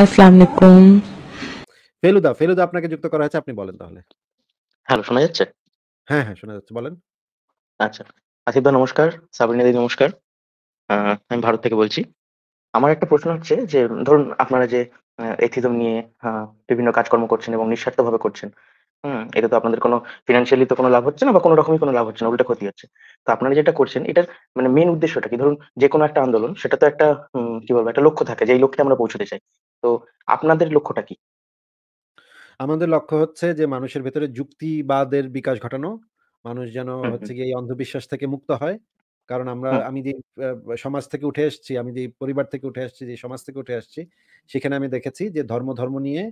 আসসালামু আলাইকুম ফেলুদা ফেলুদা আপনাকে যুক্ত করা হয়েছে আপনি বলেন তাহলে হ্যালো শোনা যাচ্ছে হ্যাঁ হ্যাঁ শোনা যাচ্ছে বলেন আচ্ছা আসিফ দা নমস্কার সাবরিনা দি নমস্কার আমি ভারত থেকে বলছি আমার একটা প্রশ্ন হচ্ছে যে ধরুন আপনারা যে এথিজম নিয়ে বিভিন্ন কাজকর্ম করছেন এবং নিঃস্বার্থভাবে করছেন হুম এটা তো আপনাদের কোনো ফিনান্সিয়ালি তো কোনো লাভ হচ্ছে না বা কোনো রকমই কোনো লাভ হচ্ছে না ওটা ক্ষতি হচ্ছে তো আপনারা যেটা করছেন এটার মানে মেন উদ্দেশ্যটা কি ধরুন যে কোনো একটা আন্দোলন সেটা তো একটা কি বলবো একটা লক্ষ্য থাকে যে এই লক্ষ্যে আমরা পৌঁছতে চাই তো আপনাদের লক্ষ্যটা কি আমাদের লক্ষ্য হচ্ছে যে মানুষের ভেতরে যুক্তিবাদের বিকাশ ঘটানো মানুষ যেন হচ্ছে গিয়ে এই অন্ধবিশ্বাস থেকে মুক্ত হয় কারণ আমরা আমি যে আহ, সমাজ থেকে উঠে এসেছি আমি যে পরিবার থেকে উঠে এসেছি যে সমাজ থেকে উঠে আসছি সেখানে আমি দেখেছি যে ধর্ম ধর্ম নিয়ে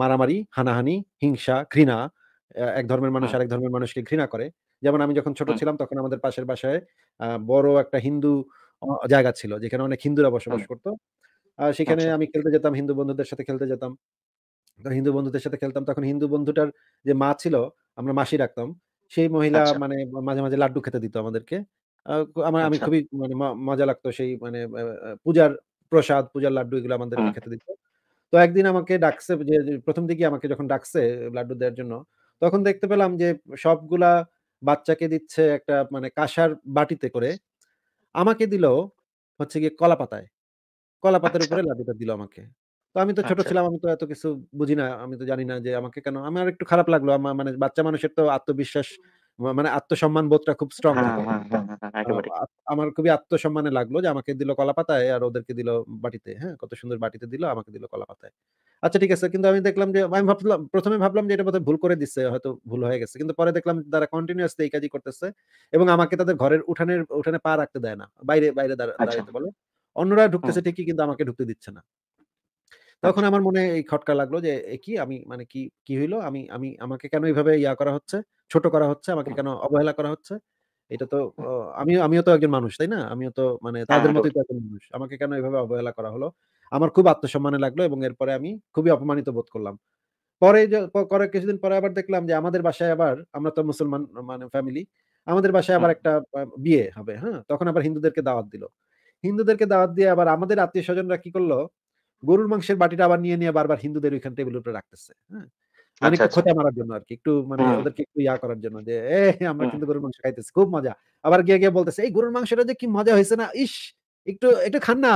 মারামারি হানাহানি হিংসা ঘৃণা এক ধর্মের মানুষ আরেক ধর্মের মানুষকে ঘৃণা করে যেমন আমি যখন ছোট ছিলাম তখন আমাদের পাশের বাসায় বড় একটা হিন্দু জায়গা ছিল যেখানে অনেক হিন্দুরা বসবাস করতো সেখানে আচ্ছা। আমি খেলতে যেতাম হিন্দু বন্ধুদের সাথে খেলতে যেতাম হিন্দু বন্ধুদের সাথে খেলতাম তখন হিন্দু বন্ধুটার যে মা ছিল আমরা মাসি রাখতাম সেই মহিলা আচ্ছা। মানে মাঝে মাঝে লাড্ডু খেতে দিত আমাদেরকে আমার আমি আচ্ছা। খুবই মানে মজা লাগতো সেই মানে পূজার প্রসাদ পূজার লাড্ডু এগুলো আমাদের খেতে দিত তো একদিন আমাকে ডাকছে যে প্রথম দিকে আমাকে যখন ডাকছে লাড্ডু দেওয়ার জন্য তখন দেখতে পেলাম যে সবগুলা বাচ্চাকে দিচ্ছে একটা মানে কাঁসার বাটিতে করে আমাকে দিল হচ্ছে গিয়ে কলা পাতায় কলা পাতার আচ্ছা। উপরে লাড্ডুটা দিল আমাকে তো আমি তো ছোট আচ্ছা। ছিলাম আমি তো এত কিছু বুঝি না আমি তো জানি না যে আমাকে কেন আমার একটু খারাপ লাগলো আমার মানে বাচ্চা মানুষের তো আত্মবিশ্বাস মানে আত্মসম্মান বোধটা খুব স্ট্রং হ্যাঁ, হ্যাঁ, হ্যাঁ, আমার খুবই আত্মসম্মানে লাগলো যে আমাকে দিল কলা পাতায় আর ওদেরকে দিল বাটিতে হ্যাঁ কত সুন্দর বাটিতে দিল আমাকে দিল কলা পাতায় আচ্ছা ঠিক আছে কিন্তু আমি দেখলাম যে আমি ভাবলাম প্রথমে ভাবলাম যে এটা বোধহয় ভুল করে দিচ্ছে হয়তো ভুল হয়ে গেছে কিন্তু পরে দেখলাম তারা কন্টিনিউসলি এই কাজই করতেছে এবং আমাকে তাদের ঘরের উঠানের উঠানে পা রাখতে দেয় না বাইরে বাইরে দাঁড়াতে আচ্ছা। বলো অন্যরা ঢুকতেছে ঠিকই কিন্তু আমাকে ঢুকতে দিচ্ছে না তখন আমার মনে এই খটকা লাগলো যে কি আমি মানে কি কি হইলো আমি আমি আমাকে কেন এইভাবে ইয়া করা হচ্ছে ছোট করা হচ্ছে আমাকে কেন অবহেলা করা হচ্ছে এটা তো আমিও আমিও তো একজন মানুষ তাই না আমিও তো মানে হ্যাঁ, তাদের হ্যাঁ, মতোই তো একজন মানুষ আমাকে কেন এইভাবে অবহেলা করা হলো আমার খুব আত্মসম্মানে লাগলো এবং এরপরে আমি খুবই অপমানিত বোধ করলাম পরে পরে কিছুদিন পরে আবার দেখলাম যে আমাদের বাসায় আবার আমরা তো মুসলমান মানে ফ্যামিলি আমাদের বাসায় আবার একটা বিয়ে হবে হ্যাঁ তখন আবার হিন্দুদেরকে দাওয়াত দিল হিন্দুদেরকে দাওয়াত দিয়ে আবার আমাদের আত্মীয় স্বজনরা কি করলো গরুর মাংসের বাটিটা আবার নিয়ে নিয়ে বারবার হিন্দুদের ওইখান টেবিলের উপরে রাখতেছে হ্যাঁ মারার মানে আচ্ছা, আচ্ছা। জন্য একটু মানে ওদেরকে একটু ইয়া করার জন্য যে এ আমরা কিন্তু গরুর মাংস খাইতেছি খুব মজা আবার গিয়ে গিয়ে বলতেছে এই গরুর মাংসটা যে কি মজা হয়েছে না ইস একটু একটু খান না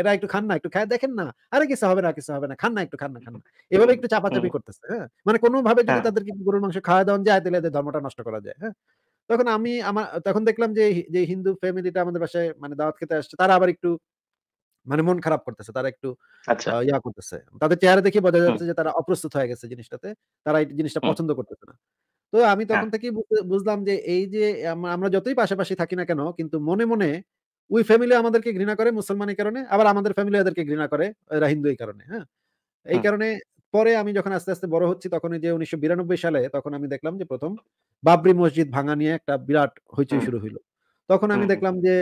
এরা একটু খান না একটু খায় দেখেন না আরে কিছু হবে না কিছু হবে না খান না একটু খান না খান না এভাবে একটু চাপাচাপি করতেছে হ্যাঁ মানে কোনো ভাবে যদি হ্যাঁ। তাদেরকে গরুর মাংস খাওয়া দেওয়া যায় তাহলে এদের ধর্মটা নষ্ট করা যায় হ্যাঁ তখন আমি আমার তখন দেখলাম যে যে হিন্দু ফ্যামিলিটা আমাদের বাসায় মানে দাওয়াত খেতে আসছে তারা আবার একটু মানে মন খারাপ করতেছে তারা একটু আচ্ছা। ইয়া করতেছে তাদের চেহারা দেখে বোঝা যাচ্ছে যে তারা অপ্রস্তুত হয়ে গেছে জিনিসটাতে তারা এই জিনিসটা পছন্দ করতেছে না তো আমি হ্যাঁ। তখন থেকে বুঝলাম যে এই যে আমরা যতই পাশাপাশি থাকি না কেন কিন্তু মনে মনে ওই ফ্যামিলি আমাদেরকে ঘৃণা করে মুসলমানের কারণে আবার আমাদের ফ্যামিলি ওদেরকে ঘৃণা করে এরা হিন্দু এই কারণে হ্যাঁ এই কারণে পরে আমি যখন আস্তে আস্তে বড় হচ্ছি তখন যে উনিশশো সালে তখন আমি দেখলাম যে প্রথম বাবরি মসজিদ ভাঙা নিয়ে একটা বিরাট হইচই শুরু হইলো তখন আমি দেখলাম যে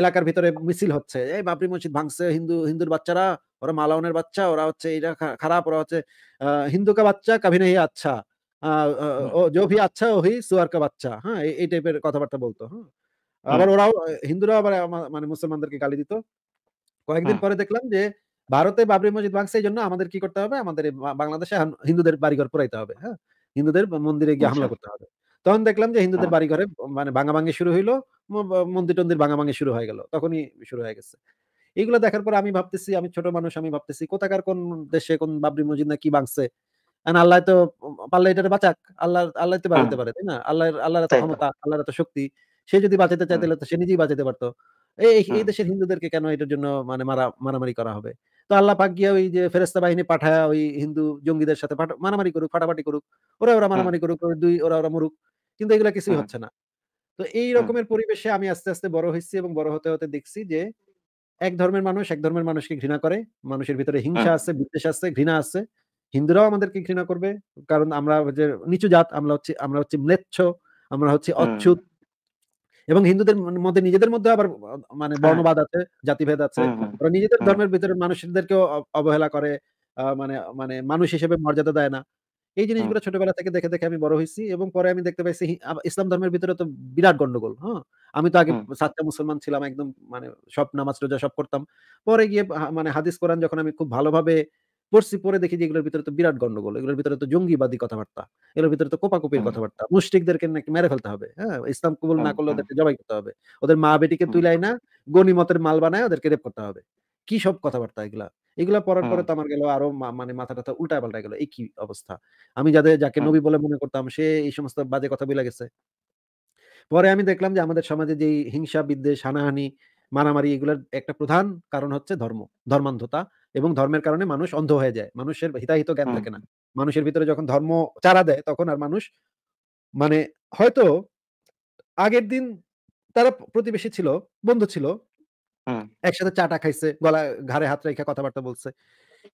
এলাকার ভিতরে মিছিল হচ্ছে এই বাবরি মসজিদ ভাঙছে হিন্দু হিন্দুর বাচ্চারা ওরা মালাউনের বাচ্চা ওরা হচ্ছে এটা খারাপ ওরা হচ্ছে হিন্দু কা বাচ্চা কাভি নেই আচ্ছা জো ভি আচ্ছা ওহি সুয়ার কা বাচ্চা হ্যাঁ এই টাইপের কথাবার্তা বলতো হ্যাঁ আবার ওরাও হিন্দুরা আবার মানে মুসলমানদেরকে গালি দিত কয়েকদিন পরে দেখলাম যে ভারতে বাবরি মসজিদ ভাঙছে এই জন্য আমাদের কি করতে হবে আমাদের বাংলাদেশে হিন্দুদের বাড়িঘর পুরাইতে হবে হ্যাঁ হিন্দুদের মন্দিরে গিয়ে আচ্ছা। হামলা করতে হবে তখন দেখলাম যে হিন্দুদের হ্যাঁ। বাড়ি ঘরে মানে ভাঙা ভাঙে শুরু হইলো মন্দির টন্দির ভাঙা ভাঙে শুরু হয়ে গেল তখনই শুরু হয়ে গেছে এইগুলো দেখার পর আমি ভাবতেছি আমি ছোট মানুষ আমি ভাবতেছি কোথাকার কোন দেশে কোন বাবরি মসজিদ না কি ভাঙছে আল্লাহ তো পাল্লা এটা বাঁচাক আল্লাহ আল্লাহ তো বাঁচাতে হ্যাঁ। পারে তাই না আল্লাহ আল্লাহর এত ক্ষমতা আল্লাহর এত শক্তি সে যদি বাঁচাতে চাই তাহলে তো সে নিজেই বাঁচাতে পারতো এই হ্যাঁ। দেশের হিন্দুদেরকে কেন এটার জন্য মানে মারা মারামারি করা হবে তো আল্লাহ পাক গিয়া ওই যে ফেরেস্তা বাহিনী পাঠায় ওই হিন্দু জঙ্গিদের সাথে মারামারি করুক ফাটাফাটি করুক ওরা ওরা মারামারি করুক দুই ওরা ওরা মরুক কিন্তু এগুলো কিছুই হ্যাঁ। হচ্ছে না তো হ্যাঁ। এই রকমের পরিবেশে আমি আস্তে আস্তে বড় হয়েছি এবং বড় হতে হতে দেখছি যে এক ধর্মের মানুষ এক ধর্মের মানুষকে ঘৃণা করে মানুষের ভিতরে হিংসা হ্যাঁ। আছে বিদ্বেষ আছে ঘৃণা আছে হিন্দুরাও আমাদেরকে ঘৃণা করবে কারণ আমরা যে নিচু জাত আমরা হচ্ছে আমরা হচ্ছে ম্লেচ্ছ আমরা হচ্ছে অচ্ছুত এবং হিন্দুদের মধ্যে নিজেদের মধ্যে আবার মানে বর্ণবাদ আছে জাতিভেদ আছে নিজেদের ধর্মের ভিতরে মানুষদেরকেও অবহেলা করে মানে মানে মানুষ হিসেবে মর্যাদা দেয় না এই জিনিসগুলো ছোটবেলা থেকে দেখে দেখে আমি বড় হয়েছি এবং পরে আমি দেখতে পাইছি ইসলাম ধর্মের ভিতরে তো বিরাট গন্ডগোল হ্যাঁ আমি তো আগে সাতটা মুসলমান ছিলাম একদম মানে সব নামাজ রোজা সব করতাম পরে গিয়ে মানে হাদিস কোরআন যখন আমি খুব ভালোভাবে পড়ছি পরে দেখি যে এগুলোর ভিতরে তো বিরাট গন্ডগোল এগুলোর ভিতরে তো জঙ্গিবাদী কথাবার্তা এগুলোর ভিতরে তো কোপাকুপির কথাবার্তা মুশরিকদেরকে নাকি মেরে ফেলতে হবে হ্যাঁ ইসলাম কবুল না করলে ওদেরকে জবাই করতে হবে ওদের মা বেটিকে তুলাই না গনিমতের মাল বানায় ওদেরকে রেপ করতে হবে কি সব কথাবার্তা এগুলা এগুলো পড়ার পরে তো আমার গেল আরো মানে মাথা টাথা উল্টা পাল্টা গেল এই কি অবস্থা আমি যাদের যাকে নবী বলে মনে করতাম সে এই সমস্ত বাজে কথা বলে গেছে পরে আমি দেখলাম যে আমাদের সমাজে যে হিংসা বিদ্বেষ হানাহানি মারামারি এগুলোর একটা প্রধান কারণ হচ্ছে ধর্ম ধর্মান্ধতা এবং ধর্মের কারণে মানুষ অন্ধ হয়ে যায় মানুষের হিতাহিত জ্ঞান থাকে না মানুষের ভিতরে যখন ধর্ম চারা দেয় তখন আর মানুষ মানে হয়তো আগের দিন তারা প্রতিবেশী ছিল বন্ধু ছিল একসাথে চাটা খাইছে, গলা ঘাড়ে হাত রাইখা কথাবার্তা বলছে।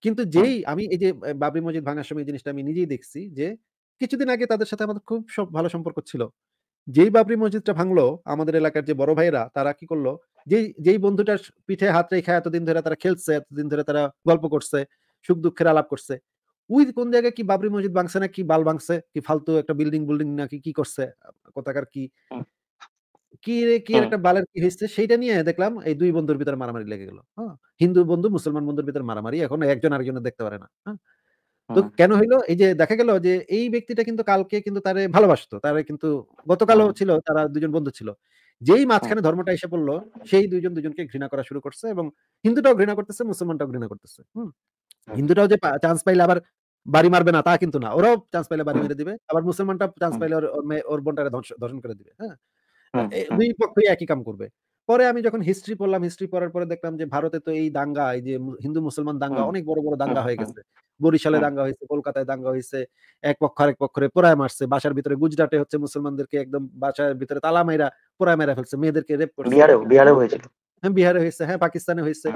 কিন্তু যেই আমি এই যে বাবরি মসজিদ ভাঙার সময় জিনিসটা আমি নিজেই দেখছি যে, কিছুদিন আগে তাদের সাথে আমাদের খুব ভালো সম্পর্ক ছিল। যেই বাবরি মসজিদটা ভাঙলো, আমাদের এলাকার যে বড় ভাইয়েরা তারা কি করলো যে যেই বন্ধুটার পিঠে হাত রেখা এতদিন ধরে তারা খেলছে, এতদিন ধরে তারা গল্প করছে, সুখ-দুঃখের আলাপ করছে। ওই কোন জায়গায় কি বাবরি মসজিদ ভাঙছে না কি বাল ভাঙছে, কি ফালতু একটা বিল্ডিং বিল্ডিং নাকি কি করছে, কোথাকার কি কি রে কি হ্যাঁ। একটা বালের কি হয়েছে সেইটা নিয়ে দেখলাম এই দুই বন্ধুর ভিতরে মারামারি লেগে গেল হ্যাঁ, হিন্দু বন্ধু মুসলমান বন্ধুর ভিতরে মারামারি এখন একজন আরেকজনের দেখতে পারে না হ্যাঁ, তো কেন হইলো এই যে দেখা গেল যে এই ব্যক্তিটা কিন্তু কালকে কিন্তু তারে ভালোবাসতো তারে কিন্তু গতকালও ছিল তারা দুজন বন্ধু ছিল যেই মাঝখানে ধর্মটা এসে পড়লো সেই দুইজন দুজনকে ঘৃণা করা শুরু করছে এবং হিন্দুটাও ঘৃণা করতেছে মুসলমানটাও ঘৃণা করতেছে হিন্দুটাও যে চান্স পাইলে আবার বাড়ি মারবে না তা কিন্তু না ওরাও চান্স পাইলে বাড়ি মেরে দিবে আবার মুসলমানটা চান্স পাইলে ওর বোনটারে ধর্ষণ করে দিবে হ্যাঁ দুই পক্ষই একই কাম করবে পরে আমি যখন হিস্ট্রি পড়লাম হিস্ট্রি পড়ার পরে দেখলাম যে ভারতে তো এই দাঙ্গা এই যে হিন্দু মুসলমান দাঙ্গা অনেক বড় বড় দাঙ্গা হয়ে গেছে বরিশালে দাঙ্গা হয়েছে কলকাতায় দাঙ্গা হয়েছে এক পক্ষ আরেক পক্ষে পোড়ায় মারছে বাসার ভিতরে গুজরাটে হচ্ছে মুসলমানদেরকে একদম বাসার ভিতরে তালা মাইরা পোড়ায় মেরা ফেলছে মেয়েদেরকে রেপ করছে বিহারে হয়েছিল হ্যাঁ বিহারে হয়েছে হ্যাঁ পাকিস্তানে হয়েছে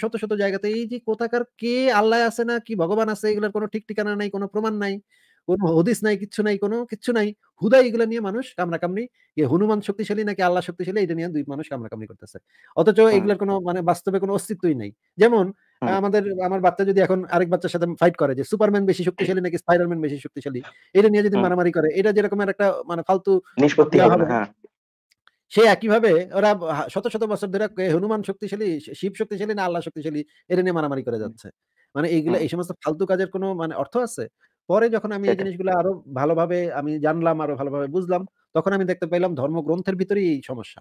শত শত জায়গাতে এই যে কোথাকার কে আল্লাহ আছে না কি ভগবান আছে এগুলোর কোনো ঠিক ঠিকানা নাই কোনো প্রমাণ নাই কোনো হদিস নাই কিছু নাই কোনো কিছু নাই হুদা এগুলো নিয়ে মানুষ কামড়াকামড়ি ইয়ে হনুমান শক্তিশালী নাকি আল্লাহ শক্তিশালী এটা নিয়ে দুই মানুষ কামড়াকামড়ি করতেছে অথচ হ্যাঁ। এগুলোর কোনো মানে বাস্তবে কোনো অস্তিত্বই নাই যেমন হ্যাঁ। আমাদের আমার বাচ্চা যদি এখন আরেক বাচ্চার সাথে ফাইট করে যে সুপারম্যান বেশি শক্তিশালী নাকি স্পাইডারম্যান বেশি শক্তিশালী এটা নিয়ে যদি হ্যাঁ। মারামারি করে এটা যেরকম একটা মানে ফালতু নিষ্পত্তি হবে সে একইভাবে ওরা শত শত বছর ধরে হনুমান শক্তিশালী শিব শক্তিশালী না আল্লাহ শক্তিশালী এটা নিয়ে মারামারি করে যাচ্ছে মানে এইগুলো এই সমস্ত ফালতু কাজের কোনো মানে অর্থ আছে পরে যখন আমি এই জিনিসগুলো আরো ভালোভাবে আমি জানলাম আরো ভালোভাবে বুঝলাম তখন আমি দেখতে পাইলাম ধর্মগ্রন্থের ভিতরেই এই সমস্যা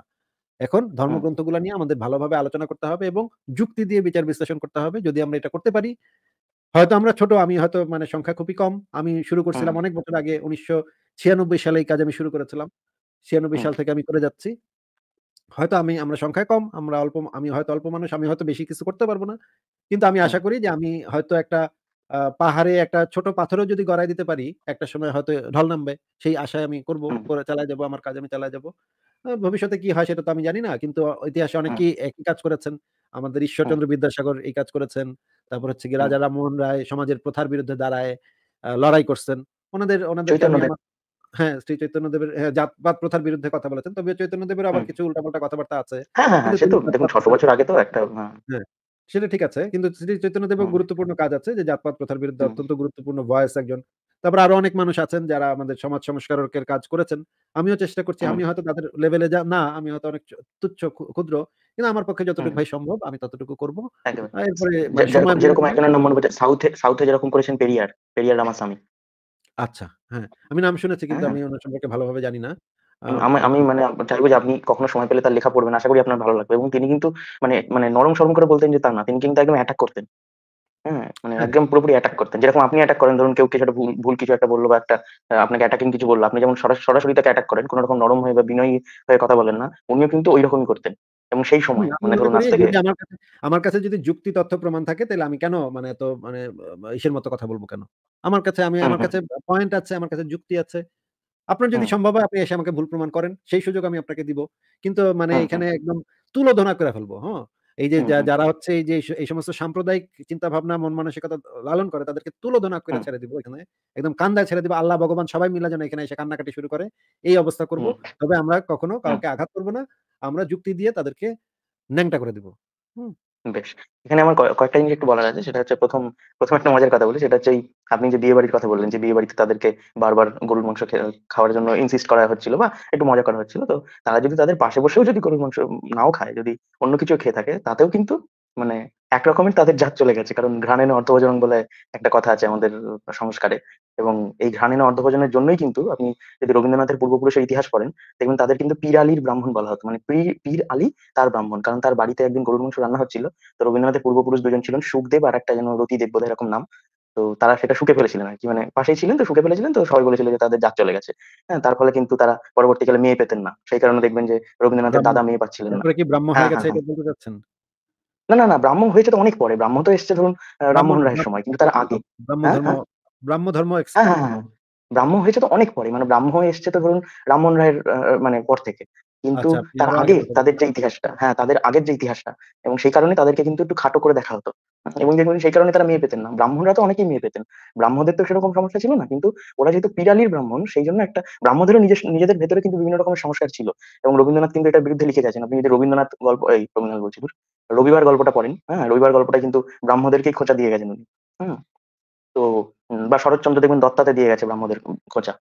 এখন ধর্মগ্রন্থগুলো নিয়ে আমাদের ভালোভাবে আলোচনা করতে হবে এবং যুক্তি দিয়ে বিচার বিশ্লেষণ করতে হবে যদি আমরা এটা করতে পারি হয়তো আমরা ছোট আমি হয়তো মানে সংখ্যা খুবই কম আমি শুরু করছিলাম অনেক বছর আগে উনিশশো ছিয়ানব্বই সালে এই কাজ আমি শুরু করেছিলাম ছিয়ানব্বই সাল থেকে আমি করে যাচ্ছি হয়তো আমি আমরা সংখ্যা কম আমরা অল্প আমি হয়তো অল্প মানুষ আমি হয়তো বেশি কিছু করতে পারবো না কিন্তু আমি আশা করি যে আমি হয়তো একটা পাহাড়ে একটা ছোট পাথরও যদি গড়াই দিতে পারি একটা সময় হয়তো ঢল নামবে সেই আশায় আমি করব করে চালায় যাব আমার কাজ আমি চালাই যাব ভবিষ্যতে কি হয় সেটা তো আমি জানি না কিন্তু ইতিহাসে অনেকেই একই কাজ করেছেন আমাদের ঈশ্বরচন্দ্র বিদ্যাসাগর এই কাজ করেছেন তারপর হচ্ছে কি রাজা রামমোহন রায় সমাজের প্রথার বিরুদ্ধে দাঁড়ায় লড়াই করছেন ওনাদের ওনাদের হ্যাঁ শ্রী চৈতন্য দেবের হ্যাঁ, জাতপাত প্রথার বিরুদ্ধে কথা বলেছেন তবে চৈতন্য দেবের আবার কিছু উল্টাপাল্টা কথাবার্তা আছে হ্যাঁ হ্যাঁ, হ্যাঁ সে তো দেখুন ছশো বছর আগে তো একটা হ্যাঁ। সেটা ঠিক আছে কিন্তু শ্রী চৈতন্যদেবের গুরুত্বপূর্ণ কাজ আছে যে জাতপাত প্রথার বিরুদ্ধে অত্যন্ত গুরুত্বপূর্ণ ভয়েস একজন তারপর আরো অনেক মানুষ আছেন যারা আমাদের সমাজ সংস্কারকের কাজ করেছেন আমিও চেষ্টা করছি আমি হয়তো তাদের লেভেলে যা না আমি হয়তো অনেক তুচ্ছ ক্ষুদ্র কিন্তু আমার পক্ষে যতটুকু ভাই সম্ভব আমি ততটুকু করব এরপরে মানে যেরকম একটা নাম মনে পড়ছে সাউথে সাউথে যেরকম করেছেন পেরিয়ার পেরিয়ার রামাসামি আচ্ছা হ্যাঁ আমি নাম শুনেছি কিন্তু হ্যাঁ। আমি ওনার সম্পর্কে ভালোভাবে জানি না আমি আমি মানে চাইবো যে আপনি কখনো সময় পেলে তার লেখা পড়বেন আশা করি আপনার ভালো লাগবে এবং তিনি কিন্তু মানে মানে নরম সরম করে বলতেন যে তা না তিনি কিন্তু একদম অ্যাটাক করতেন হ্যাঁ মানে হ্যাঁ। একদম পুরোপুরি অ্যাটাক করতেন যেরকম আপনি অ্যাটাক করেন ধরুন কেউ কিছু একটা ভুল ভুল কিছু একটা বললো বা একটা আপনাকে অ্যাটাকিং কিছু বললো আপনি যেমন সরাসরি তাকে অ্যাটাক করেন কোনো রকম নরম হয়ে বা বিনয়ী হয়ে কথা বলেন না উনিও কিন্তু ওই রকমই করতেন এবং সেই সময় মানে ধরুন আজ থেকে আমার কাছে যদি যুক্তি তথ্য প্রমাণ থাকে তাহলে আমি কেন মানে এত মানে ইসের মতো কথা বলবো কেন আমার কাছে আমি আমার কাছে পয়েন্ট আছে আমার কাছে যুক্তি আছে আপনার যদি হ্যাঁ। সম্ভব হয় আপনি এসে আমাকে ভুল প্রমাণ করেন সেই সুযোগ আমি আপনাকে দিব কিন্তু মানে হ্যাঁ, হ্যাঁ। এখানে একদম তুলোধনা করে ফেলবো হ্যাঁ এই যে যারা হচ্ছে এই যে এই সমস্ত সাম্প্রদায়িক চিন্তা ভাবনা মন মানসিকতা লালন করে তাদেরকে তুলোধনা করে ছেড়ে দিব এখানে একদম কান্দায় ছেড়ে দিব আল্লাহ ভগবান সবাই মিলা যেন এখানে এসে কান্নাকাটি শুরু করে এই অবস্থা করব তবে আমরা কখনো কাউকে আঘাত করব না আমরা যুক্তি দিয়ে তাদেরকে ন্যাংটা করে দিব হুম বেশ এখানে আমার কয়েকটা জিনিস একটু বলার আছে সেটা হচ্ছে প্রথম প্রথম একটা মজার কথা বলি সেটা হচ্ছে আপনি যে বিয়ে বাড়ির কথা বললেন যে বিয়ে বাড়িতে তাদেরকে বারবার গরুর মাংস খাওয়ার জন্য ইনসিস্ট করা হচ্ছিল বা একটু মজা করা হচ্ছিল তো তারা যদি তাদের পাশে বসেও যদি গরুর মাংস নাও খায় যদি অন্য কিছু খেয়ে থাকে তাতেও কিন্তু মানে একরকমের তাদের জাত চলে গেছে কারণ ঘ্রাণেন অর্ধভোজন বলে একটা কথা আছে আমাদের সংস্কারে এবং এই ঘ্রাণেন অর্ধভোজনের জন্যই কিন্তু আপনি যদি রবীন্দ্রনাথের পূর্বপুরুষের ইতিহাস পড়েন দেখবেন তাদের কিন্তু পীর আলীর ব্রাহ্মণ বলা হতো মানে পীর আলী তার ব্রাহ্মণ কারণ তার বাড়িতে একদিন গরুর মাংস রান্না হচ্ছিল তো রবীন্দ্রনাথের পূর্বপুরুষ দুজন ছিলেন সুখদেব আর একটা যেন রতিদেব বোধ এরকম নাম তো তারা সেটা শুকে ফেলেছিলেন আর কি মানে পাশেই ছিলেন তো শুকে ফেলেছিলেন তো সবাই বলেছিল যে তাদের জাত চলে গেছে হ্যাঁ তার ফলে কিন্তু তারা পরবর্তীকালে মেয়ে পেতেন না সেই কারণে দেখবেন যে রবীন্দ্রনাথের দাদা মেয়ে পাচ্ছিলেন না না না না ব্রাহ্মণ হয়েছে তো অনেক পরে ব্রাহ্মণ তো এসছে ধরুন রামমোহন রায়ের সময় কিন্তু তার আগে ব্রাহ্ম হ্যাঁ, ধর্ম হ্যাঁ। হ্যাঁ, হ্যাঁ হ্যাঁ ব্রাহ্মণ হয়েছে তো অনেক পরে মানে ব্রাহ্ম এসছে তো ধরুন রামমোহন রায়ের মানে পর থেকে কিন্তু আচ্ছা, তার আগে তাদের যে ইতিহাসটা হ্যাঁ তাদের আগের যে ইতিহাসটা এবং সেই কারণে তাদেরকে কিন্তু একটু খাটো করে দেখা হতো আচ্ছা, এবং দেখবেন সেই কারণে তারা মেয়ে পেতেন না ব্রাহ্মণরা তো অনেকেই মেয়ে পেতেন ব্রাহ্মদের তো সেরকম সমস্যা ছিল না কিন্তু ওরা যেহেতু পিরালির ব্রাহ্মণ সেই জন্য একটা ব্রাহ্মদেরও নিজের নিজেদের ভেতরে কিন্তু বিভিন্ন রকমের সংস্কার ছিল এবং রবীন্দ্রনাথ কিন্তু এটা বিরুদ্ধে লিখে গেছেন আপনি যদি রবীন্দ্রনাথ গল্প এই রবীন্দ্রনাথ বলছি রবিবার গল্পটা পড়েন হ্যাঁ রবিবার গল্পটা কিন্তু ব্রাহ্মদেরকেই খোঁচা দিয়ে গেছেন উনি তো বা শরৎচন্দ্র দেখবেন দত্তাতে দিয়ে গেছে ব্রাহ্মদের খোঁচা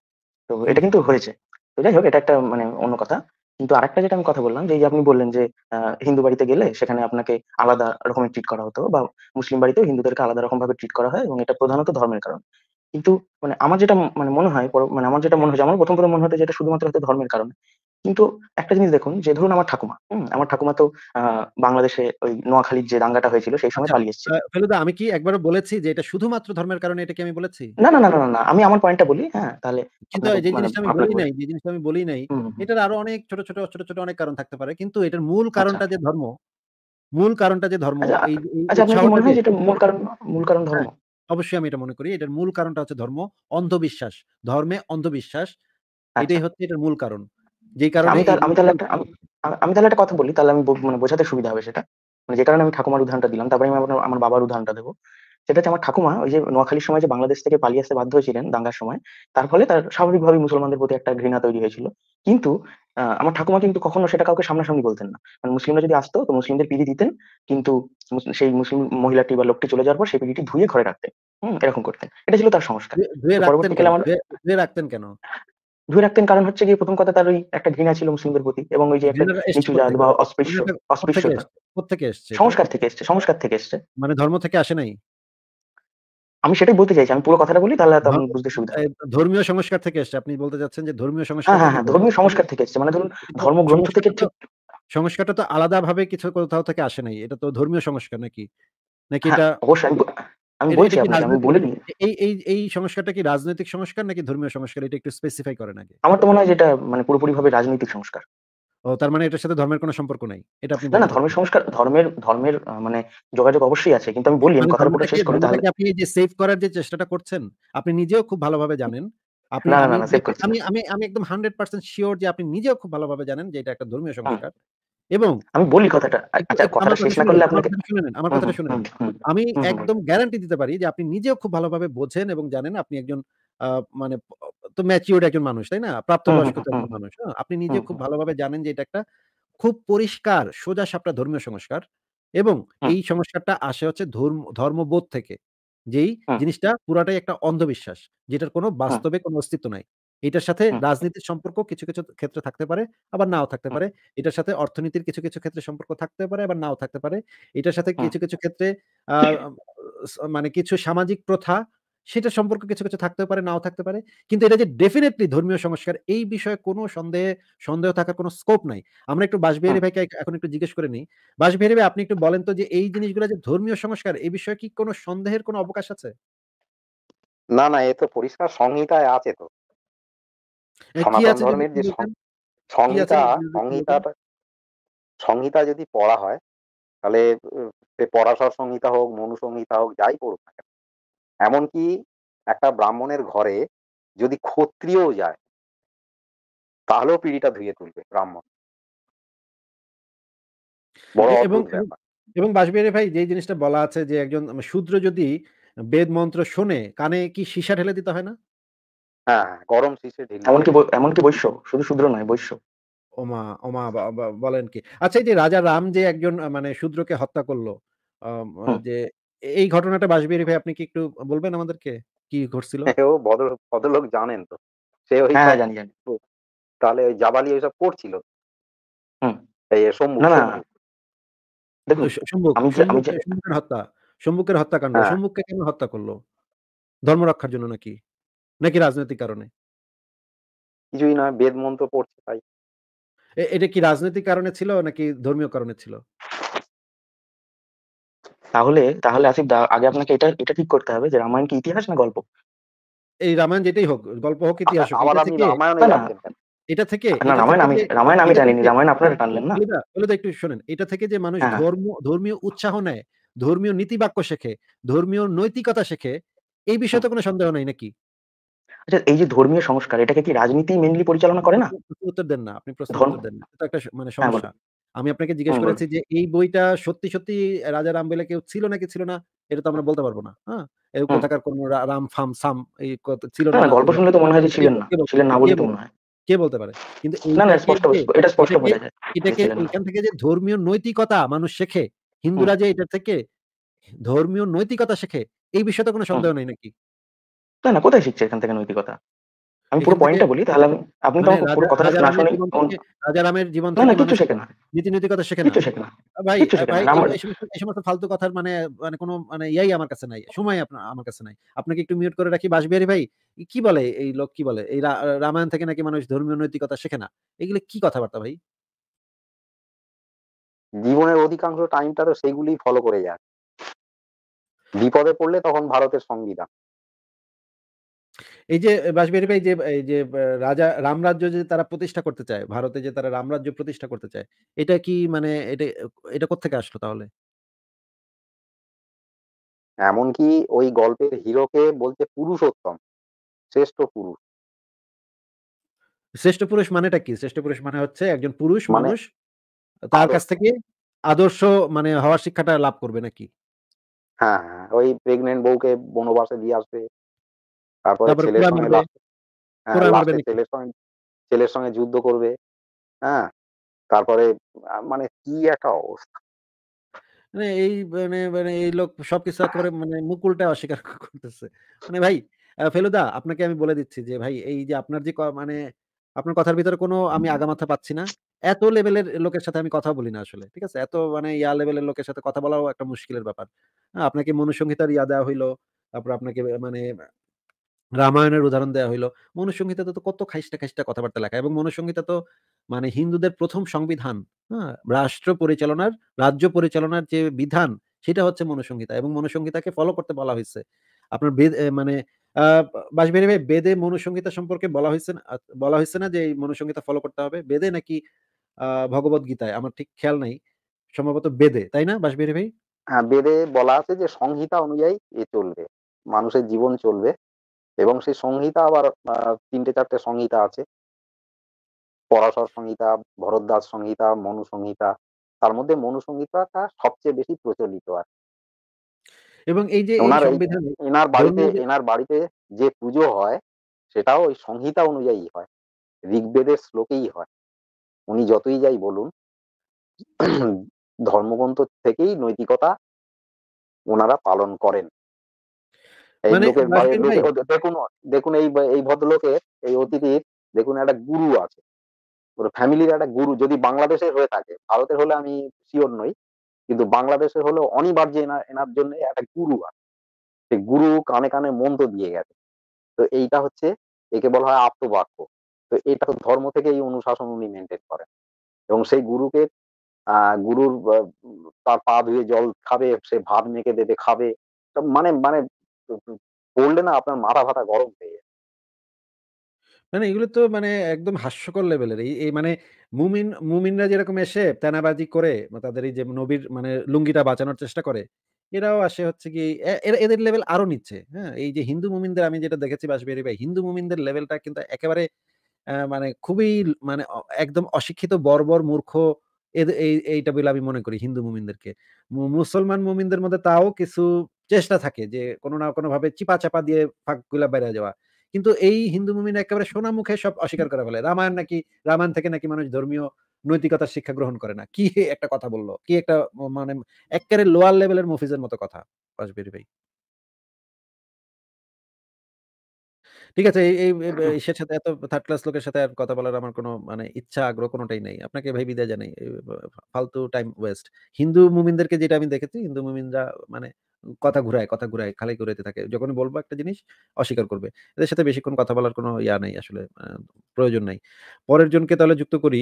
তো এটা কিন্তু হয়েছে তো যাই হোক এটা একটা মানে অন্য কথা কিন্তু আরেকটা যেটা আমি কথা বললাম যে আপনি বললেন যে আহ, হিন্দু বাড়িতে গেলে সেখানে আপনাকে আলাদা রকমের ট্রিট করা হতো বা মুসলিম বাড়িতেও হিন্দুদেরকে আলাদা রকম ভাবে ট্রিট করা হয় এবং এটা প্রধানত ধর্মের কারণ কিন্তু মানে আমার যেটা মানে মনে হয় পর মানে আমার যেটা মনে হয় আমার প্রথম প্রথম মনে হয় যে এটা শুধুমাত্র হয়তো ধর্মের কারণে। কিন্তু একটা জিনিস দেখুন যে ধরুন আমার ঠাকুমা, হুম? আমার ঠাকুমা তো আ বাংলাদেশে ওই নোয়াখালীর যে দাঙ্গাটা হয়েছিল সেই সময় আচ্ছা, পালিয়ে ফেলুদা আমি কি একবার বলেছি যে এটা শুধুমাত্র ধর্মের কারণে এটা কি আমি বলেছি? না, না, না, না, না, আমি আমার পয়েন্টটা বলি, হ্যাঁ? তাহলে কিন্তু যে মানে জিনিসটা আমি আপনাকে বলি নাই যে জিনিসটা আমি বলি নাই, এটার আরো অনেক ছোট, ছোট, ছোট, ছোট অনেক কারণ থাকতে পারে। কিন্তু এটার মূল আচ্ছা। কারণটা যে ধর্ম, মূল কারণটা যে ধর্ম আচ্ছা, এই আচ্ছা, এটা মূল কারণ মূল কারণ ধর্ম? হ্যাঁ, অবশ্যই আমি এটা মনে করি। এটার মূল কারণটা হচ্ছে ধর্ম, অন্ধবিশ্বাস। ধর্মে অন্ধবিশ্বাস। এটাই হচ্ছে এটার মূল কারণ। যে কারণে আমি আমি তাহলে একটা আমি তাহলে একটা কথা বলি তাহলে আমি মানে বোঝাতে সুবিধা হবে সেটা মানে যে কারণে আমি ঠাকুমার উদাহরণটা দিলাম তারপরে আমি আমার বাবার উদাহরণটা দেবো সেটা হচ্ছে আমার ঠাকুমা ওই যে নোয়াখালীর সময় যে বাংলাদেশ থেকে পালিয়ে আসতে বাধ্য হয়েছিলেন দাঙ্গার সময় তার ফলে তার স্বাভাবিকভাবে মুসলমানদের প্রতি একটা ঘৃণা তৈরি হয়েছিল কিন্তু আমার ঠাকুমা কিন্তু কখনো সেটা কাউকে সামনাসামনি বলতেন না মানে মুসলিমরা যদি আসতো তো মুসলিমদের পিড়ি দিতেন কিন্তু সেই মুসলিম মহিলাটি বা লোকটি চলে যাওয়ার পর সেই পিড়িটি ধুয়ে ঘরে রাখতেন এরকম করতেন এটা ছিল তার সংস্কার পরবর্তীকালে আমার রাখতেন কেন ধরে রাখতেন কারণ হচ্ছে কি প্রথম কথা তার ওই একটা ঘৃণা ছিল মুসলিমদের প্রতি এবং ওই যে সংস্কার থেকে এসছে সংস্কার থেকে এসছে মানে ধর্ম থেকে আসে নাই আমি সেটাই বলতে চাইছি আমি পুরো কথাটা বলি তাহলে তখন বুঝতে সুবিধা ধর্মীয় সংস্কার থেকে এসছে আপনি বলতে যাচ্ছেন যে ধর্মীয় সংস্কার হ্যাঁ হ্যাঁ, হ্যাঁ ধর্মীয় সংস্কার থেকে এসছে মানে ধরুন ধর্মগ্রন্থ থেকে সংস্কারটা তো আলাদা ভাবে কিছু কোথাও থেকে আসে নাই এটা তো ধর্মীয় সংস্কার নাকি নাকি হ্যাঁ, এটা অবশ্যই আমি বলছি আমি বলে দিই এই এই এই সংস্কারটা কি রাজনৈতিক সংস্কার নাকি ধর্মীয় সংস্কার এটা একটু স্পেসিফাই করেন আগে আমার তো মনে হয় মানে পুরোপুরি ভাবে রাজনৈতিক সংস্কার ও তার মানে এটার সাথে ধর্মের কোনো সম্পর্ক নাই এটা আপনি না না ধর্মের সংস্কার ধর্মের ধর্মের মানে যোগাযোগ অবশ্যই আছে কিন্তু আমি বলি আমি মানে শেষ তাহলে আপনি যে সেভ করার যে চেষ্টাটা করছেন আপনি নিজেও খুব ভালোভাবে জানেন আপনি আমি আমি একদম হান্ড্রেড পার্সেন্ট শিওর যে আপনি নিজেও খুব ভালোভাবে জানেন যে এটা একটা ধর্মীয় হ্যাঁ। সংস্কার এবং আমি বলি কথাটা আচ্ছা, আচ্ছা, আচ্ছা কথাটা শেষ না করলে আপনাকে আমার কথাটা শুনেন আমি একদম গ্যারান্টি দিতে পারি যে আপনি নিজেও খুব ভালোভাবে বোঝেন এবং জানেন আপনি একজন মানে তো ম্যাচিওর একজন মানুষ তাই না প্রাপ্তবয়স্ক একজন মানুষ হ্যাঁ? আপনি নিজে খুব ভালোভাবে জানেন যে এটা একটা খুব পরিষ্কার সোজা সাপটা ধর্মীয় সংস্কার এবং এই সংস্কারটা আসে হচ্ছে ধর্ম ধর্মবোধ থেকে যেই জিনিসটা পুরাটাই একটা অন্ধবিশ্বাস যেটার কোনো বাস্তবে কোনো অস্তিত্ব নাই এটার সাথে রাজনীতির সম্পর্ক কিছু কিছু ক্ষেত্রে থাকতে পারে আবার নাও থাকতে পারে এটার সাথে অর্থনীতির কিছু কিছু ক্ষেত্রে সম্পর্ক থাকতে পারে আবার নাও থাকতে পারে এটার সাথে কিছু কিছু ক্ষেত্রে মানে কিছু সামাজিক প্রথা সেটা সম্পর্ক কিছু কিছু থাকতে পারে নাও থাকতে পারে কিন্তু এটা যে ডেফিনেটলি ধর্মীয় সংস্কার এই বিষয়ে কোনো সন্দেহে সন্দেহ থাকার কোনো স্কোপ নাই আমরা একটু বাসবিহারি ভাইকে এখন একটু জিজ্ঞেস করে নিই বাসবিহারি ভাই আপনি একটু বলেন তো যে এই জিনিসগুলো যে ধর্মীয় সংস্কার এই বিষয়ে কি কোনো সন্দেহের কোনো অবকাশ আছে না না এ তো পরিষ্কার সংহিতায় আছে তো মানে সনাতন ধর্মের যে সংহিতা সংহিতা সংহিতা যদি পড়া হয় তাহলে সে পরাশর সংহিতা হোক মনু সংহিতা হোক যাই পড়ুক না কেন এমনকি একটা ব্রাহ্মণের ঘরে যদি ক্ষত্রিয় যায় তাহলেও পিড়িটা ধুয়ে তুলবে ব্রাহ্মণ এবং এবং ভাই যে জিনিসটা বলা আছে যে একজন শূদ্র যদি বেদ মন্ত্র শোনে কানে কি সিসা ঢেলে দিতে হয় না হ্যাঁ, হ্যাঁ গরম শীষে ঢিল এমনকি এমনকি বৈশ্য শুধু শূদ্র নয় বৈশ্য ওমা ওমা বলেন কি আচ্ছা এই যে রাজা রাম যে একজন মানে শূদ্রকে হত্যা করলো আহ, যে এই ঘটনাটা বাসবিহারী ভাই আপনি কি একটু বলবেন আমাদেরকে কি ঘটছিল ও ভদ্রলোক জানেন তো সে হ্যাঁ হ্যাঁ জানি জানি তাহলে ওই জাবালি ওইসব করছিল এই শম্ভু না শম্ভু দেখুন স- সম্মুখ আমি হত্যা সম্মুখের হত্যাকাণ্ড সম্মুখকে হ্যাঁ। কেন হত্যা করলো ধর্ম রক্ষার জন্য নাকি নাকি রাজনৈতিক কারণে কিছুই না বেদ মন্ত্র পড়ছে তাই এটা কি রাজনৈতিক কারণে ছিল নাকি ধর্মীয় কারণে ছিল তাহলে তাহলে আসিফ আগে আপনাকে এটা এটা ঠিক করতে হবে যে রামায়ণ কি ইতিহাস না গল্প এই রামায়ণ যেটাই হোক গল্প হোক আচ্ছা, ইতিহাস হোক আবার আপনি রামায়ণ এটা থেকে না রামায়ণ আমি রামায়ণ আমি জানিনি রামায়ণ আপনারা হ্যাঁ, টানলেন না বলে তো একটু শুনেন এটা থেকে যে মানুষ হ্যাঁ, হ্যাঁ। ধর্ম ধর্মীয় উৎসাহ নেয় ধর্মীয় নীতি বাক্য শেখে ধর্মীয় নৈতিকতা শেখে এই বিষয়ে তো কোনো সন্দেহ নাই নাকি আচ্ছা এই যে ধর্মীয় সংস্কার এটাকে কি রাজনীতি মেনলি পরিচালনা করে না উত্তর দেন না আপনি প্রশ্ন উত্তর দেন না এটা একটা মানে হ্যাঁ, সমস্যা আমি আপনাকে জিজ্ঞেস করেছি যে এই বইটা সত্যি সত্যি রাজা রামবেলা কেউ ছিল নাকি ছিল না এটা তো আমরা বলতে পারবো না হ্যাঁ এই কথাকার কোন রাম ফাম সাম এই ছিল না গল্প শুনলে তো মনে হয় যে ছিলেন না ছিলেন না বলে তো মনে হয় কে বলতে পারে কিন্তু না না স্পষ্ট এটা স্পষ্ট বোঝা যায় এটাকে এখান থেকে যে ধর্মীয় নৈতিকতা মানুষ শেখে হিন্দুরা যে এটা থেকে ধর্মীয় নৈতিকতা শেখে এই বিষয়ে তো কোনো সন্দেহ নেই নাকি তাই না কোথায় শিখছে এখান থেকে নৈতিকতা আমি পুরো পয়েন্টটা বলি তাহলে আপনি মানে তো পুরো কথাটা না শুনে রাজারামের জীবন না না কিছু মানে শেখে না নীতি নৈতিকতা শেখে না কিছু শেখে না ভাই কিছু শেখে না এই সমস্ত ফালতু কথার মানে মানে কোনো মানে ইয়াই আমার কাছে নাই সময় আপনার আমার কাছে নাই আপনাকে একটু মিউট করে রাখি বাসবিহারী ভাই কি বলে এই লোক কি বলে এই রামায়ণ থেকে নাকি মানুষ ধর্মীয় নৈতিকতা শেখে না এগুলো কি কথাবার্তা ভাই জীবনের অধিকাংশ টাইমটা তো সেগুলি ফলো করে যায় বিপদে পড়লে তখন ভারতের সংবিধান এই যে বাসবিহারী ভাই যে এই যে রাজা রামরাজ্য যে তারা প্রতিষ্ঠা করতে চায় ভারতে যে তারা রামরাজ্য প্রতিষ্ঠা করতে চায় এটা কি মানে এটা এটা কোথেকে আসলো তাহলে এমনকি ওই গল্পের হিরোকে বলতে পুরুষোত্তম শ্রেষ্ঠ পুরুষ শ্রেষ্ঠ পুরুষ মানেটা কি শ্রেষ্ঠ পুরুষ মানে হচ্ছে একজন পুরুষ মানে মানুষ তার কাছ থেকে আদর্শ মানে হওয়ার শিক্ষাটা লাভ করবে নাকি হ্যাঁ হ্যাঁ, হ্যাঁ ওই প্রেগনেন্ট বউকে বনবাসে দিয়ে আসবে তারপরে ছেলের সঙ্গে হ্যাঁ, ছেলের সঙ্গে ছেলের সঙ্গে যুদ্ধ করবে হ্যাঁ তারপরে মানে কি একটা অবস্থা মানে এই মানে মানে এই লোক সবকিছু করে মানে মুকুলটা অস্বীকার করতেছে মানে ভাই ফেলুদা আপনাকে আমি বলে দিচ্ছি যে ভাই এই যে আপনার যে মানে আপনার কথার ভিতরে কোনো আমি আগামাথা পাচ্ছি না এত লেভেলের লোকের সাথে আমি কথা বলি না আসলে ঠিক আছে এত মানে ইয়া লেভেলের লোকের সাথে কথা বলাও একটা মুশকিলের ব্যাপার আপনাকে মনুসংহিতার ইয়া দেওয়া হইলো তারপর আপনাকে মানে রামায়ণের উদাহরণ দেওয়া হইলো মনুসংহিতা তো কত খাইস্টা খাইস্টা কথাবার্তা লেখা এবং মনুসংহিতা তো মানে হিন্দুদের প্রথম সংবিধান হ্যাঁ রাষ্ট্র পরিচালনার রাজ্য পরিচালনার যে বিধান সেটা হচ্ছে মনুসংহিতা এবং মনুসংহিতাকে ফলো করতে বলা হয়েছে আপনার বেদ মানে আহ বাসবিহারী ভাই বেদে মনুসংহিতা সম্পর্কে বলা হয়েছে বলা হয়েছে না যে এই মনুসংহিতা ফলো করতে হবে বেদে নাকি আহ ভগবত গীতায় আমার ঠিক খেয়াল নাই সম্ভবত বেদে তাই না বাসবিহারী ভাই হ্যাঁ, বেদে বলা আছে যে সংহিতা অনুযায়ী এ চলবে মানুষের জীবন চলবে এবং সেই সংহিতা আবার তিনটে চারটে সংহিতা আছে পরাশর সংহিতা ভরদ্বাজ সংহিতা মনু সংহিতা তার মধ্যে মনু সংহিতাটা সবচেয়ে বেশি প্রচলিত আর এবং এই যে এনার বাড়িতে এনার বাড়িতে যে পুজো হয় সেটাও ওই সংহিতা অনুযায়ী হয় ঋগ্বেদের শ্লোকেই হয় উনি যতই যাই বলুন ধর্মগ্রন্থ থেকেই নৈতিকতা ওনারা পালন করেন এই মানে লোকের দেখুন দেখুন এই এই ভদ্রলোকে এই অতিথি দেখুন একটা গুরু আছে ওর ফ্যামিলির একটা গুরু যদি বাংলাদেশের হয়ে থাকে ভারতের হলে আমি শিওর নই কিন্তু বাংলাদেশের হলে অনিবার্য এনার জন্য একটা গুরু আছে সেই গুরু কানে কানে মন্ত্র দিয়ে গেছে তো এইটা হচ্ছে একে বলা হয় আত্মবাক্য তো এটা তো ধর্ম থেকে এই অনুশাসন উনি মেনটেন করেন এবং সেই গুরুকে গুরুর তার পা ধুয়ে জল খাবে সে ভাত মেখে দেবে খাবে মানে মানে পড়লে না আপনার মাথা গরম হয়ে যায়। মানে এগুলো তো মানে একদম হাস্যকর লেভেলের। এই এই মানে মুমিন মুমিনরা যেরকম এসে তেনাবাজি করে তাদের এই যে নবীর মানে লুঙ্গিটা বাঁচানোর চেষ্টা করে, এরাও আসে হচ্ছে এদের লেভেল আরো নিচ্ছে হ্যাঁ? এই যে হিন্দু মুমিনদের আমি যেটা দেখেছি বাঁশবিহারী ভাই, হিন্দু মুমিনদের লেভেলটা কিন্তু একেবারে মানে খুবই মানে একদম অশিক্ষিত বর্বর মূর্খ এই এইটা বলে আমি মনে করি হিন্দু মুমিনদেরকে। মুসলমান মুমিনদের মধ্যে তাও কিছু চেষ্টা থাকে যে কোনো না কোনো ভাবে চিপা চাপা দিয়ে ফাঁকগুলা বেড়ে যাওয়া কিন্তু এই হিন্দু মুমিন একেবারে সোনা মুখে সব অস্বীকার করে ফেলে রামায়ণ নাকি রামায়ণ থেকে নাকি মানুষ ধর্মীয় নৈতিকতার শিক্ষা গ্রহণ করে না কি একটা কথা বললো কি একটা মানে একেবারে লোয়ার লেভেলের মুফিজের মতো কথা আসবির ভাই ঠিক আছে এই ইসের সাথে এত থার্ড ক্লাস লোকের সাথে আর কথা বলার আমার কোনো মানে ইচ্ছা আগ্রহ কোনোটাই নেই আপনাকে ভাই বিদায় জানাই ফালতু টাইম ওয়েস্ট হিন্দু মুমিনদেরকে যেটা আমি দেখেছি হিন্দু মুমিনরা মানে কথা ঘুরায় কথা ঘুরায় খালি ঘুরাইতে থাকে যখনই বলবো একটা জিনিস অস্বীকার করবে এদের সাথে বেশিক্ষণ কথা বলার কোনো ইয়া নাই আসলে প্রয়োজন নাই পরের জনকে তাহলে যুক্ত করি